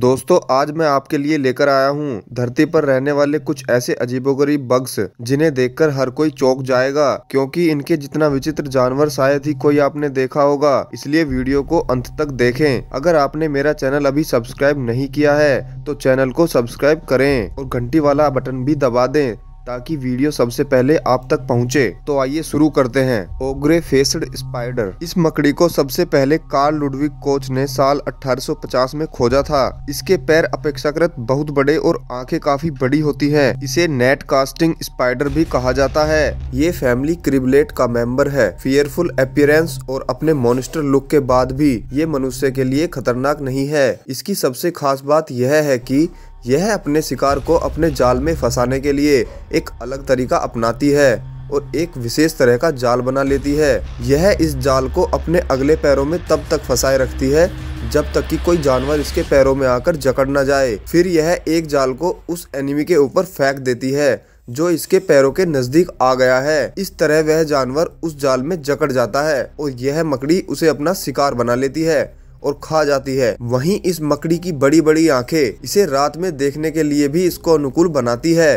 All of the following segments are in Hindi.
दोस्तों आज मैं आपके लिए लेकर आया हूँ धरती पर रहने वाले कुछ ऐसे अजीबोगरीब बग्स जिन्हें देखकर हर कोई चौक जाएगा क्योंकि इनके जितना विचित्र जानवर शायद ही कोई आपने देखा होगा इसलिए वीडियो को अंत तक देखें अगर आपने मेरा चैनल अभी सब्सक्राइब नहीं किया है तो चैनल को सब्सक्राइब करें और घंटी वाला बटन भी दबा दें ताकि वीडियो सबसे पहले आप तक पहुंचे तो आइए शुरू करते हैं ओग्रे फेस्ड स्पाइडर इस मकड़ी को सबसे पहले कार्ल लुडविक कोच ने साल 1850 में खोजा था इसके पैर अपेक्षाकृत बहुत बड़े और आंखें काफी बड़ी होती हैं। इसे नेट कास्टिंग स्पाइडर भी कहा जाता है ये फैमिली क्रिबलेट का मेंबर है फियरफुल अपियरेंस और अपने मोनिस्टर लुक के बाद भी ये मनुष्य के लिए खतरनाक नहीं है इसकी सबसे खास बात यह है की यह अपने शिकार को अपने जाल में फंसाने के लिए एक अलग तरीका अपनाती है और एक विशेष तरह का जाल बना लेती है यह इस जाल को अपने अगले पैरों में तब तक फंसाए रखती है जब तक कि कोई जानवर इसके पैरों में आकर जकड़ ना जाए फिर यह एक जाल को उस एनिमी के ऊपर फेंक देती है जो इसके पैरों के नजदीक आ गया है इस तरह वह जानवर उस जाल में जकड़ जाता है और यह मकड़ी उसे अपना शिकार बना लेती है और खा जाती है वहीं इस मकड़ी की बड़ी बड़ी आंखें इसे रात में देखने के लिए भी इसको अनुकूल बनाती है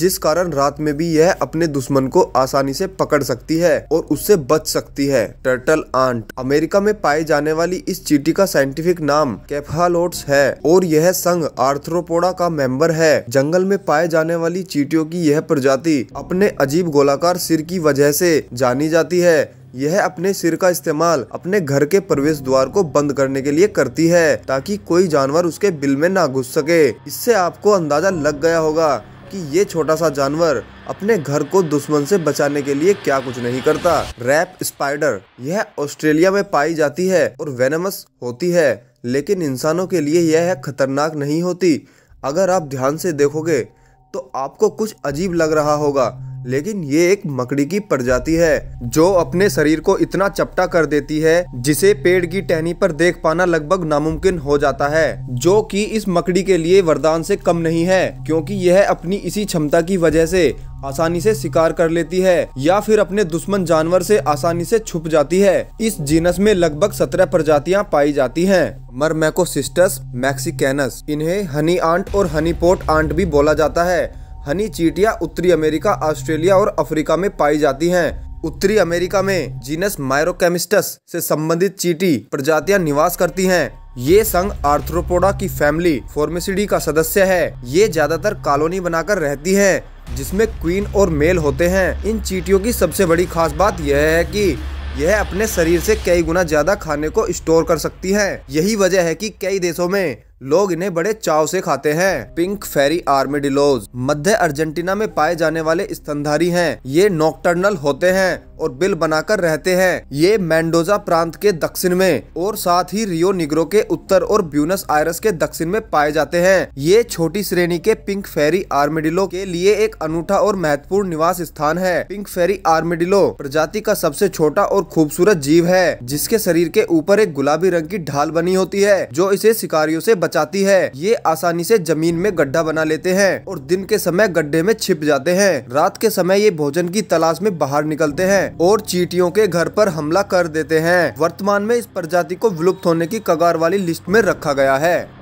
जिस कारण रात में भी यह अपने दुश्मन को आसानी से पकड़ सकती है और उससे बच सकती है टर्टल आंट अमेरिका में पाई जाने वाली इस चीटी का साइंटिफिक नाम कैफालोट्स है और यह संघ आर्थ्रोपोडा का मेंबर है जंगल में पाए जाने वाली चीटियों की यह प्रजाति अपने अजीब गोलाकार सिर की वजह से जानी जाती है यह अपने सिर का इस्तेमाल अपने घर के प्रवेश द्वार को बंद करने के लिए करती है ताकि कोई जानवर उसके बिल में ना घुस सके इससे आपको अंदाजा लग गया होगा कि ये छोटा सा जानवर अपने घर को दुश्मन से बचाने के लिए क्या कुछ नहीं करता रैप स्पाइडर यह ऑस्ट्रेलिया में पाई जाती है और वेनमस होती है लेकिन इंसानों के लिए यह खतरनाक नहीं होती अगर आप ध्यान से देखोगे तो आपको कुछ अजीब लग रहा होगा लेकिन ये एक मकड़ी की प्रजाति है जो अपने शरीर को इतना चपटा कर देती है जिसे पेड़ की टहनी पर देख पाना लगभग नामुमकिन हो जाता है जो कि इस मकड़ी के लिए वरदान से कम नहीं है क्योंकि यह अपनी इसी क्षमता की वजह से आसानी से शिकार कर लेती है या फिर अपने दुश्मन जानवर से आसानी से छुप जाती है इस जीनस में लगभग सत्रह प्रजातियां पाई जाती हैं मरमेकोसिस्टस मैक्सिकेनस इन्हें हनी आंट और हनी पोर्ट आंट भी बोला जाता है हनी चीटिया उत्तरी अमेरिका ऑस्ट्रेलिया और अफ्रीका में पाई जाती हैं उत्तरी अमेरिका में जीनस माइरोकेमिस्टस से संबंधित चीटी प्रजातियां निवास करती हैं ये संघ आर्थ्रोपोडा की फैमिली फॉर्मेसिडी का सदस्य है ये ज्यादातर कॉलोनी बनाकर रहती है जिसमें क्वीन और मेल होते हैं इन चीटियों की सबसे बड़ी खास बात यह है कि यह अपने शरीर से कई गुना ज्यादा खाने को स्टोर कर सकती है यही वजह है कि कई देशों में लोग इन्हें बड़े चाव से खाते हैं पिंक फेरी आर्मेडिलोज मध्य अर्जेंटीना में पाए जाने वाले स्तनधारी हैं ये नॉकटर्नल होते हैं और बिल बनाकर रहते हैं ये मैंडोजा प्रांत के दक्षिण में और साथ ही रियो निग्रो के उत्तर और ब्यूनस आयरस के दक्षिण में पाए जाते हैं ये छोटी श्रेणी के पिंक फेरी आर्मेडिलो के लिए एक अनूठा और महत्वपूर्ण निवास स्थान है पिंक फेरी आर्मेडिलो प्रजाति का सबसे छोटा और खूबसूरत जीव है जिसके शरीर के ऊपर एक गुलाबी रंग की ढाल बनी होती है जो इसे शिकारियों ऐसी बचाती है ये आसानी से जमीन में गड्ढा बना लेते हैं और दिन के समय गड्ढे में छिप जाते हैं रात के समय ये भोजन की तलाश में बाहर निकलते हैं और चीटियों के घर पर हमला कर देते हैं वर्तमान में इस प्रजाति को विलुप्त होने की कगार वाली लिस्ट में रखा गया है